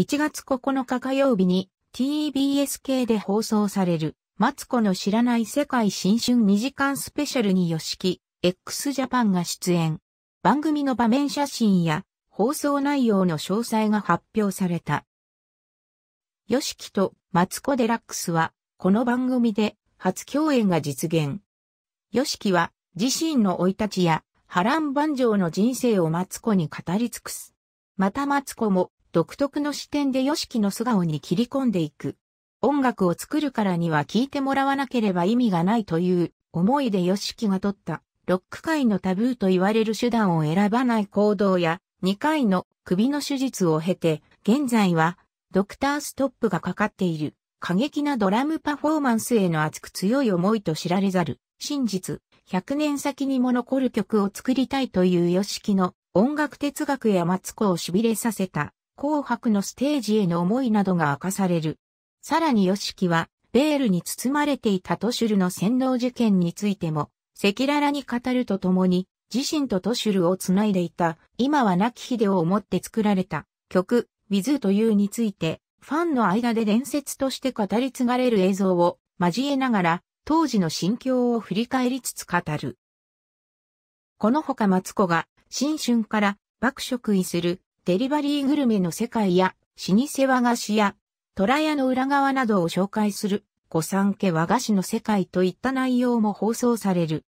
1月9日火曜日に TBS 系で放送される、マツコの知らない世界新春2時間スペシャルに y o s x ジャパンが出演。番組の場面写真や放送内容の詳細が発表された。YOSHIKI とマツコデラックスは、この番組で初共演が実現。YOSHIKI は自身の生い立ちや波乱万丈の人生をマツコに語り尽くす。またマツコも独特の視点で yoshiki の素顔に切り込んでいく。音楽を作るからには聴いてもらわなければ意味がないという思いで yoshiki が取ったロック界のタブーと言われる手段を選ばない行動や2回の首の手術を経て現在はドクターストップがかかっている過激なドラムパフォーマンスへの熱く強い思いと知られざる真実100年先にも残る曲を作りたいという yoshiki の音楽哲学やマツコを痺れさせた紅白のステージへの思いなどが明かされる。さらに吉木は、ベールに包まれていたトシュルの洗脳事件についても、赤裸々に語るとともに、自身とトシュルをつないでいた、今は亡き秀を思って作られた曲、With というについて、ファンの間で伝説として語り継がれる映像を交えながら、当時の心境を振り返りつつ語る。このほかマツコが、新春から爆食いするデリバリーグルメの世界や、老舗和菓子や、虎屋の裏側などを紹介する、御三家和菓子の世界といった内容も放送される。